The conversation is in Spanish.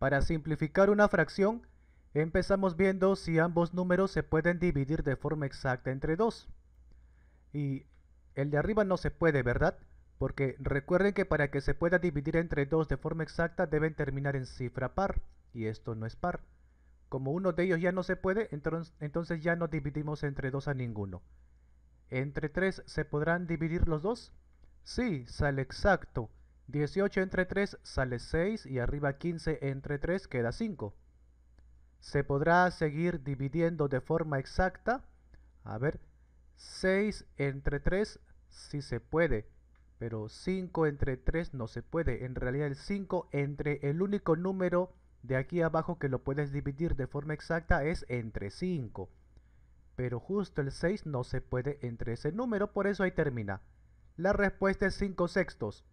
Para simplificar una fracción, empezamos viendo si ambos números se pueden dividir de forma exacta entre 2. Y el de arriba no se puede, ¿verdad? Porque recuerden que para que se pueda dividir entre 2 de forma exacta deben terminar en cifra par, y esto no es par. Como uno de ellos ya no se puede, entonces ya no dividimos entre 2 a ninguno. ¿Entre 3 se podrán dividir los dos? Sí, sale exacto. 18 entre 3 sale 6 y arriba 15 entre 3 queda 5. Se podrá seguir dividiendo de forma exacta. A ver, 6 entre 3 sí se puede, pero 5 entre 3 no se puede. En realidad el 5 entre el único número de aquí abajo que lo puedes dividir de forma exacta es entre 5. Pero justo el 6 no se puede entre ese número, por eso ahí termina. La respuesta es 5 sextos.